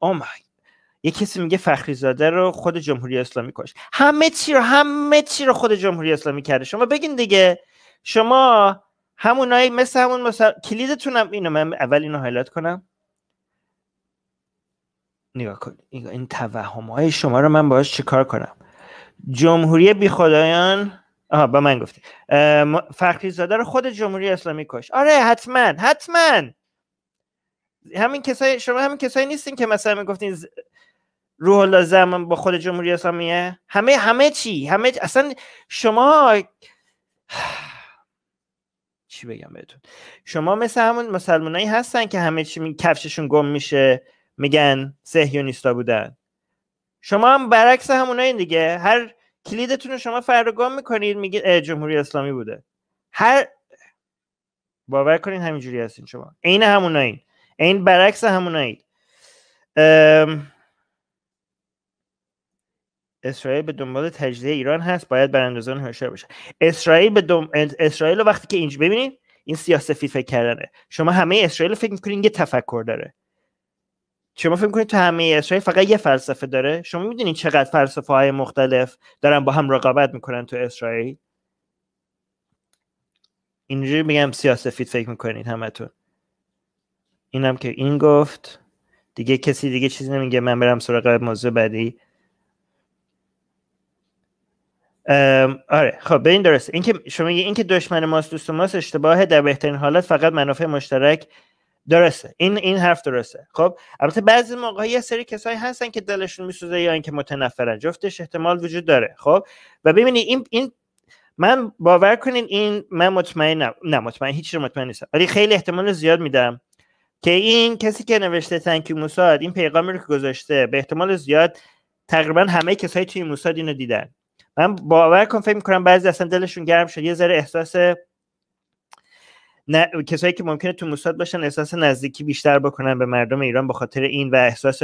اوه oh یه کسی میگه فخری زاده رو خود جمهوری اسلامی کش همه چی رو همه چی رو خود جمهوری اسلامی کرده شما بگین دیگه شما همونایی مثل همون کلیدتونم اینو من اول اینو هایلایت کنم نگاه کن این توهم های شما رو من باش چیکار کنم جمهوری بی خدایان آها با من گفتی فخری زاده رو خود جمهوری اسلامی کش آره حتما حتما همین کسای شما همین کسایی نیستین که مثلا میگفتین ز... روح الله زمان با خود جمهوری اسلامیه همه همه چی همه اصلا شما چی بگم بهتون شما مثل همون مسلمانایی هستن که همه چی کفششون گم میشه میگن سهیونیستا بودن شما هم برعکس همونایی دیگه هر کلیدتون رو شما فرگام میکنید میگید جمهوری اسلامی بوده هر باور کنین همینجوری هستین شما عین همونایین این برعکس همونایید اسرائیل به دنبال تجزیه ایران هست باید براندازان هوشیار باشه اسرائیل به دم... اسرائیل وقتی که اینج ببینید این سیاست فکر کردنه شما همه اسرائیل فکر میکنین یه تفکر داره شما فکر میکنید تو همه اسرائیل فقط یه فلسفه داره شما میدونید چقدر فلسفه های مختلف دارن با هم رقابت میکنن تو اسرائیل اینجوری میگم سیاسفید فکر میکنید همتون اینم که این گفت دیگه کسی دیگه چیزی نمیگه من برم سراغ موضوع بعدی آره خب به این درست اینکه شما میگه اینکه دشمن ماست دوست ماست اشتباهه در بهترین حالت فقط منافع مشترک درسته این این حرف درسته خب البته بعضی موقع یه سری کسایی هستن که دلشون میسوزه یا اینکه متنفرن جفتش احتمال وجود داره خب و ببینید این این من باور کنین این من مطمئن نه مطمئن هیچ رو مطمئن نیستم ولی خیلی احتمال زیاد میدم که این کسی که نوشته تنکی موساد این پیغامی رو که گذاشته به احتمال زیاد تقریبا همه کسایی توی موساد اینو دیدن من باور کنم فکر کنم بعضی اصلا دلشون گرم شد یه ذره احساس نه... کسایی که ممکنه تو موساد باشن احساس نزدیکی بیشتر بکنن به مردم ایران به خاطر این و احساس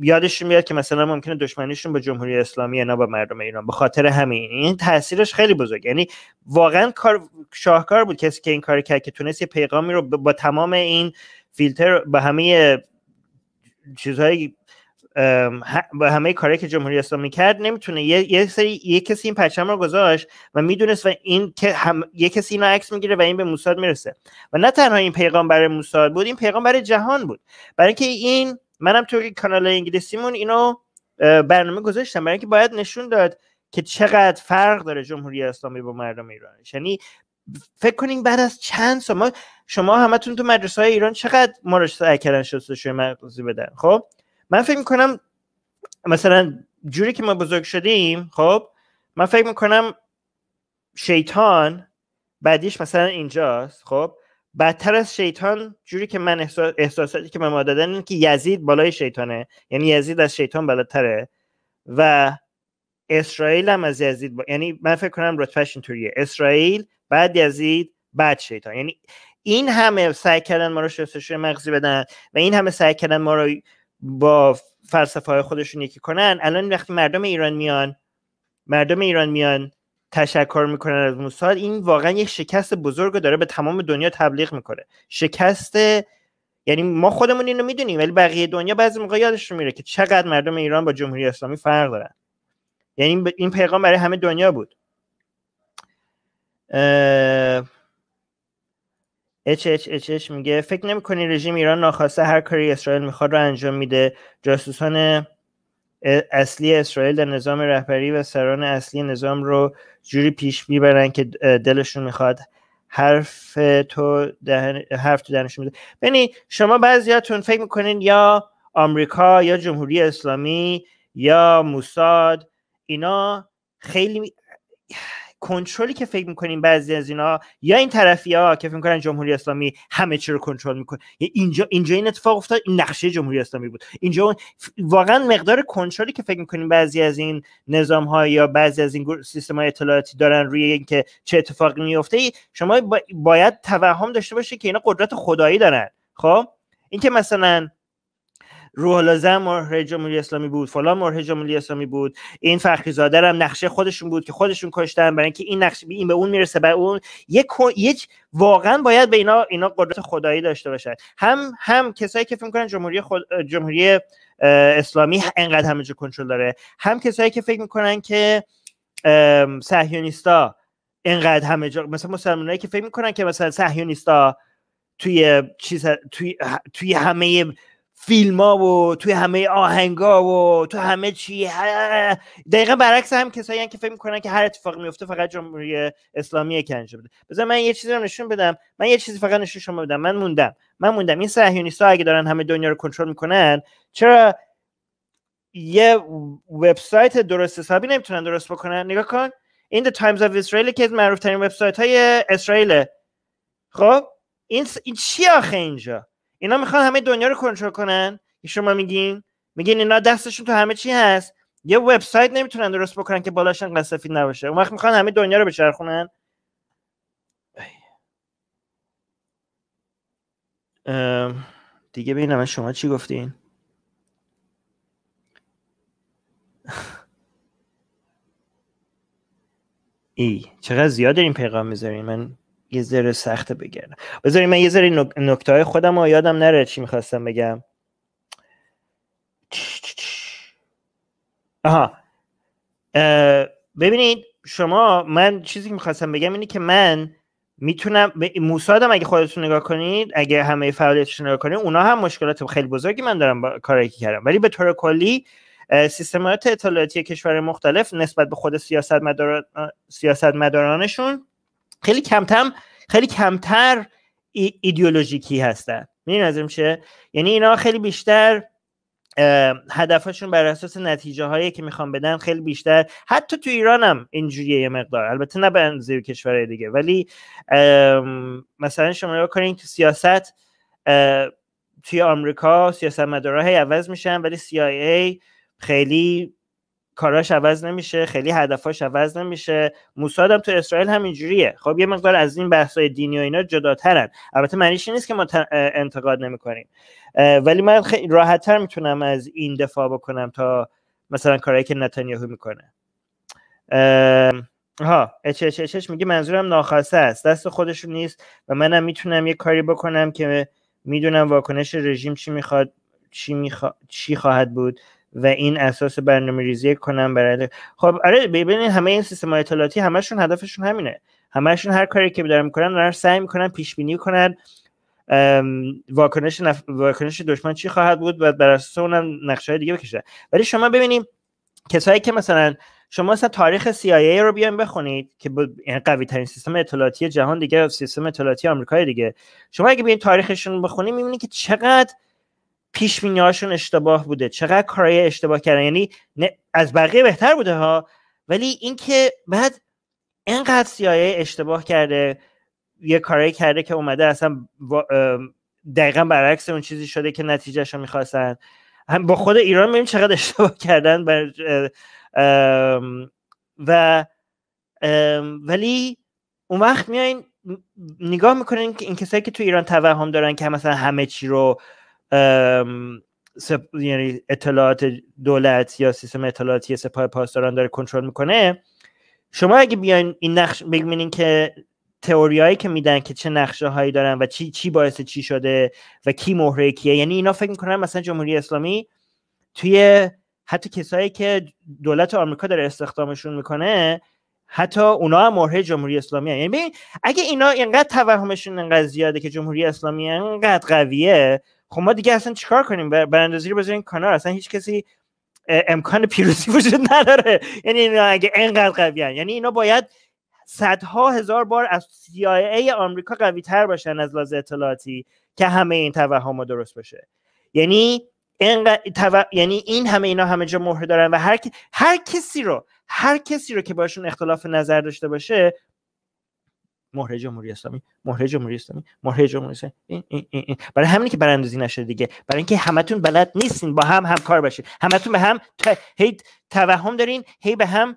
یادشون میاد که مثلا ممکنه دشمنیشون با جمهوری اسلامی نه با مردم ایران به خاطر همین این تاثیرش خیلی بزرگ یعنی واقعا کار شاهکار بود کسی که این کار کرد که تونست یه پیغامی رو با تمام این فیلتر با همه چیزهای با همه کاری که جمهوری اسلامی کرد نمیتونه یه،, یه, سری یه کسی این پرچم رو گذاشت و میدونست و این که یه کسی اینو عکس میگیره و این به موساد میرسه و نه تنها این پیغام برای موساد بود این پیغام برای جهان بود برای اینکه این منم توی کانال انگلیسیمون اینو برنامه گذاشتم برای اینکه باید نشون داد که چقدر فرق داره جمهوری اسلامی با مردم ایران یعنی فکر کنین بعد از چند سال ما شما همتون تو مدرسه های ایران چقدر ما کردن شستشوی بدن خب من فکر میکنم مثلا جوری که ما بزرگ شدیم خب من فکر میکنم شیطان بعدیش مثلا اینجاست خب بدتر از شیطان جوری که من احساس، احساساتی که به ما دادن که یزید بالای شیطانه یعنی یزید از شیطان بالاتره و اسرائیل هم از یزید یعنی من فکر کنم رتبهش اینطوریه اسرائیل بعد یزید بعد شیطان یعنی این همه سعی کردن ما رو شستشوی مغزی بدن و این همه سعی کردن ما رو با فلسفه های خودشون یکی کنن الان وقتی مردم ایران میان مردم ایران میان تشکر میکنن از موساد این واقعا یک شکست بزرگ داره به تمام دنیا تبلیغ میکنه شکست یعنی ما خودمون اینو میدونیم ولی بقیه دنیا بعضی موقع یادشون میره که چقدر مردم ایران با جمهوری اسلامی فرق دارن یعنی این پیغام برای همه دنیا بود اه... HHHH میگه فکر نمیکنی رژیم ایران ناخواسته هر کاری اسرائیل میخواد رو انجام میده جاسوسان اصلی اسرائیل در نظام رهبری و سران اصلی نظام رو جوری پیش میبرن که دلشون میخواد حرف تو دهن حرف تو دهنشون میده یعنی شما بعضیاتون فکر میکنین یا آمریکا یا جمهوری اسلامی یا موساد اینا خیلی کنترلی که فکر میکنیم بعضی از اینا یا این طرفی ها که فکر میکنن جمهوری اسلامی همه چی رو کنترل میکنه اینجا اینجا این اتفاق افتاد این نقشه جمهوری اسلامی بود اینجا واقعا مقدار کنترلی که فکر میکنیم بعضی از این نظام ها یا بعضی از این سیستم های اطلاعاتی دارن روی اینکه چه اتفاقی میفته شما باید توهم داشته باشه که اینا قدرت خدایی دارن خب اینکه مثلا روح لازم مرحله جمهوری اسلامی بود فلان مرحله جمهوری اسلامی بود این فخری زاده هم نقشه خودشون بود که خودشون کشتن برای اینکه این نقشه این به اون میرسه به اون یک یک واقعا باید به اینا اینا قدرت خدایی داشته باشن هم هم کسایی که فکر میکنن جمهوری خود، جمهوری اسلامی انقدر همه جا کنترل داره هم کسایی که فکر میکنن که صهیونیستا انقدر همه جا مثلا مسلمانایی که فکر میکنن که مثلا صهیونیستا توی چیز توی, توی همه فیلم ها و توی همه آهنگا و تو همه چی دقیقا برعکس هم کسایی هم که فکر میکنن که هر اتفاقی میفته فقط جمهوری اسلامی که انجام بده بذار من یه چیزی رو نشون بدم من یه چیزی فقط نشون شما بدم من موندم من موندم این صهیونیست‌ها اگه دارن همه دنیا رو کنترل میکنن چرا یه وبسایت درست حسابی نمیتونن درست بکنن نگاه کن این The Times of Israel که معروف ترین وبسایت های اسرائیل خب این این چی آخه اینجا اینا میخوان همه دنیا رو کنترل کنن شما میگین میگین اینا دستشون تو همه چی هست یه وبسایت نمیتونن درست بکنن که بالاش قصفی نباشه اون وقت میخوان همه دنیا رو بچرخونن دیگه ببینم شما چی گفتین ای چقدر زیاد داریم پیغام میذارین من یه ذره سخته بگردم بذارید من یه ذره نکته های خودم رو یادم نره چی میخواستم بگم آها ببینید شما من چیزی که میخواستم بگم اینه که من میتونم موسادم اگه خودتون نگاه کنید اگه همه فعالیتش نگاه کنید اونا هم مشکلات خیلی بزرگی من دارم با... کاری کردم ولی به طور کلی سیستمات اطلاعاتی کشور مختلف نسبت به خود سیاست, مدار... سیاست مدارانشون خیلی کمتر خیلی کمتر ایدئولوژیکی هستن میدونی نظر میشه یعنی اینا خیلی بیشتر هدفشون بر اساس نتیجه هایی که میخوام بدن خیلی بیشتر حتی تو ایران هم اینجوریه یه مقدار البته نه به اندازه کشورهای دیگه ولی مثلا شما رو کنین تو سیاست توی آمریکا سیاست مدارها عوض میشن ولی CIA خیلی کاراش عوض نمیشه خیلی هدفاش عوض نمیشه موساد هم تو اسرائیل همینجوریه خب یه مقدار از این بحثای دینی و اینا جداترن البته معنیش نیست که ما انتقاد نمیکنیم ولی من خیلی تر میتونم از این دفاع بکنم تا مثلا کارهایی که نتانیاهو میکنه ها اچ اچ میگه منظورم ناخواسته است دست خودشون نیست و منم میتونم یه کاری بکنم که میدونم واکنش رژیم چی میخواد چی, چی خواهد بود و این اساس برنامه ریزی کنم برای خب آره ببینید همه این سیستم اطلاعاتی همشون هدفشون همینه همشون هر کاری که دارن میکنن دارن سعی میکنن پیش بینی کنن واکنش نف... واکنش دشمن چی خواهد بود و بر اساس اونم نقشه های دیگه بکشن ولی شما ببینیم کسایی که مثلا شما مثلا تاریخ CIA رو بیان بخونید که این یعنی قوی ترین سیستم اطلاعاتی جهان دیگه سیستم اطلاعاتی آمریکای دیگه شما اگه ببینید تاریخشون بخونید میبینید که چقدر پیش هاشون اشتباه بوده چقدر کارای اشتباه کردن یعنی از بقیه بهتر بوده ها ولی اینکه بعد اینقدر سیایه اشتباه کرده یه کارایی کرده که اومده اصلا دقیقا برعکس اون چیزی شده که نتیجهش رو میخواستن هم با خود ایران میبینیم چقدر اشتباه کردن و ولی اون وقت میاین نگاه میکنین که این کسایی که تو ایران توهم دارن که مثلا همه چی رو یعنی اطلاعات دولت یا سیستم اطلاعاتی سپاه پاسداران داره کنترل میکنه شما اگه بیاین این نقش ببینین که تئوریایی که میدن که چه نقشه هایی دارن و چی چی باعث چی شده و کی مهره کیه یعنی اینا فکر میکنن مثلا جمهوری اسلامی توی حتی کسایی که دولت آمریکا داره استخدامشون میکنه حتی اونا هم مهره جمهوری اسلامی هن. یعنی اگه اینا اینقدر توهمشون انقدر زیاده که جمهوری اسلامی اینقدر قویه خب ما دیگه اصلا چیکار کنیم براندازی رو بذاریم کنار اصلا هیچ کسی امکان پیروزی وجود نداره یعنی اینا اگه انقدر قویان یعنی اینا باید صدها هزار بار از CIA آمریکا قوی تر باشن از لازه اطلاعاتی که همه این توهم درست باشه یعنی این یعنی این همه اینا همه جا مهر دارن و هر, هر کسی رو هر کسی رو که باشون اختلاف نظر داشته باشه مهره جمهوری اسلامی مهره جمهوری اسلامی مهره جمهوری اسلامی برای همین که براندازی نشه دیگه برای اینکه همتون بلد نیستین با هم هم همکار باشید. همتون به هم ت... هی توهم دارین هی به هم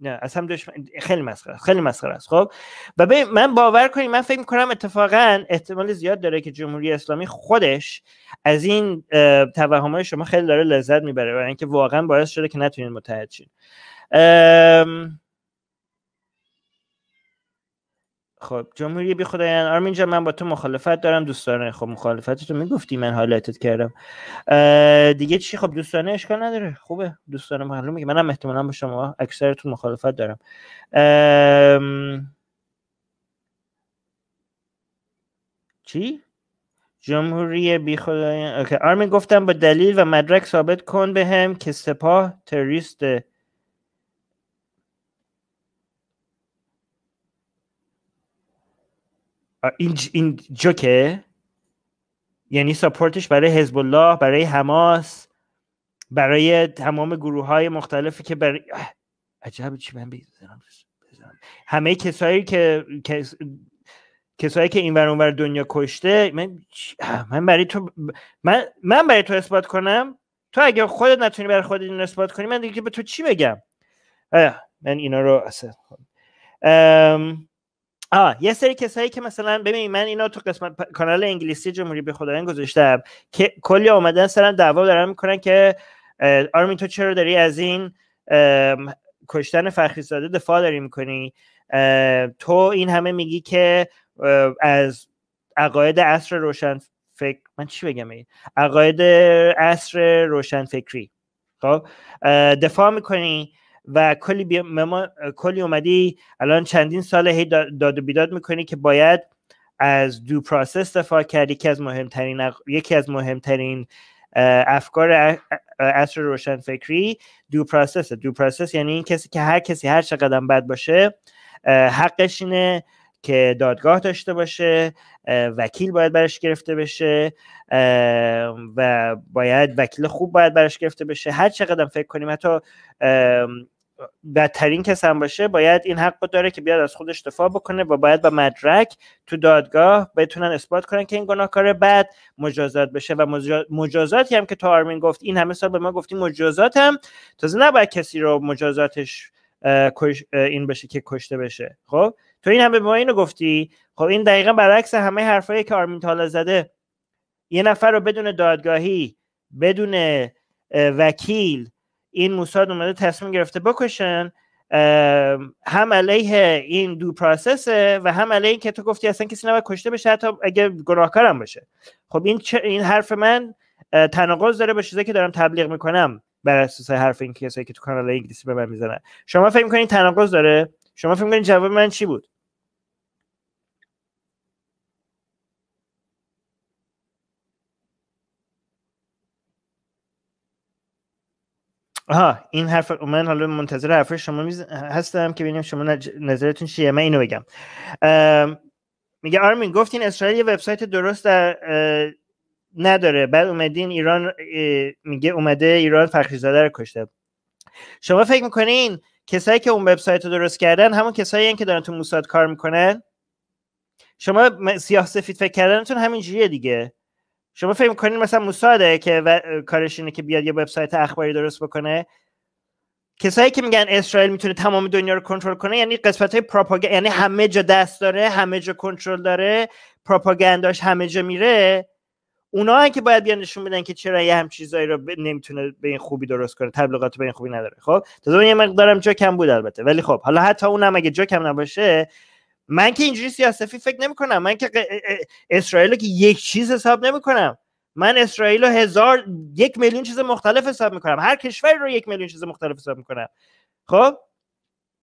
نه از دشمن خیلی مسخره خیلی مسخره است خب و به من باور کنیم من فکر میکنم اتفاقا احتمال زیاد داره که جمهوری اسلامی خودش از این توهمای شما خیلی داره لذت میبره برای اینکه واقعا باعث شده که نتونین متحد شین خب جمهوری بی خدایان آرمین من با تو مخالفت دارم دوستانه خب مخالفت تو میگفتی من حالتت کردم دیگه چی خب دوستانه اشکال نداره خوبه دوستانه معلومه که منم احتمالا با شما اکثرتون مخالفت دارم چی جمهوری بی خدایان آرمین گفتم با دلیل و مدرک ثابت کن به هم که سپاه تروریسته این این جوکه یعنی ساپورتش برای حزب الله برای حماس برای تمام گروه های مختلفی که برای عجب چی من بزنم همه کسایی که کس... کسایی که این اونور دنیا کشته من من برای تو من من برای تو اثبات کنم تو اگه خودت نتونی برای خودت این اثبات کنی من دیگه به تو چی بگم من اینا رو اصلا ام... آه یه سری کسایی که مثلا ببین من اینا تو قسمت کانال انگلیسی جمهوری به خدایان گذاشتم که کلی اومدن سر دعوا دارن میکنن که آرمین تو چرا داری از این کشتن فخری دفاع داری میکنی تو این همه میگی که از عقاید عصر روشن فکر من چی بگم این عقاید عصر روشن فکری خب دفاع میکنی و کلی, بی... مما... کلی اومدی الان چندین سال هی داد و بیداد میکنی که باید از دو پروسس دفاع کرد یکی از مهمترین یکی از مهمترین افکار اصر روشن فکری دو پروسس دو پروسس یعنی این کسی که هر کسی هر چقدر بد باشه حقش اینه که دادگاه داشته باشه وکیل باید برش گرفته بشه و باید وکیل خوب باید برش گرفته بشه هر چقدر فکر کنیم حتی بدترین کس هم باشه باید این حق داره که بیاد از خودش دفاع بکنه و باید با مدرک تو دادگاه بتونن اثبات کنن که این گناهکار بعد مجازات بشه و مجازاتی هم که تو آرمین گفت این همه سال به ما گفتیم مجازات هم تازه نباید کسی رو مجازاتش این بشه که کشته بشه خب تو این همه ما اینو گفتی خب این دقیقا برعکس همه حرفایی که آرمین زده یه نفر رو بدون دادگاهی بدون وکیل این موساد اومده تصمیم گرفته بکشن هم علیه این دو پروسس و هم علیه این که تو گفتی اصلا کسی نباید کشته بشه حتی اگه گناهکارم باشه خب این, این حرف من تناقض داره به چیزی که دارم تبلیغ میکنم بر اساس حرف این کسایی که تو کانال انگلیسی به من میزنن شما فکر میکنین تناقض داره شما فکر میکنین جواب من چی بود آها این حرف من حالا منتظر حرف شما هستم که ببینیم شما نظرتون چیه من اینو بگم میگه آرمین گفتین اسرائیل یه وبسایت درست در نداره بعد اومدین ایران میگه اومده ایران زاده رو کشته شما فکر میکنین کسایی که اون وبسایت رو درست کردن همون کسایی که دارن تو موساد کار میکنن شما سیاه سفید فکر کردنتون جیه دیگه شما فکر میکنین مثلا موساده که و... کارش اینه که بیاد یه وبسایت اخباری درست بکنه کسایی که میگن اسرائیل میتونه تمام دنیا رو کنترل کنه یعنی قسمت های پروپاگاند یعنی همه جا دست داره همه جا کنترل داره پروپاگانداش همه جا میره اونا که باید بیان نشون بدن که چرا یه هم چیزایی رو نمیتونه به این خوبی درست کنه تبلیغات به این خوبی نداره خب تازه یه مقدارم جا کم بود البته ولی خب حالا حتی اونم اگه جا کم نباشه من که اینجوری سیاسفی فکر نمیکنم من که اسرائیل رو که یک چیز حساب نمیکنم من اسرائیل رو هزار یک میلیون چیز مختلف حساب میکنم هر کشوری رو یک میلیون چیز مختلف حساب میکنم خب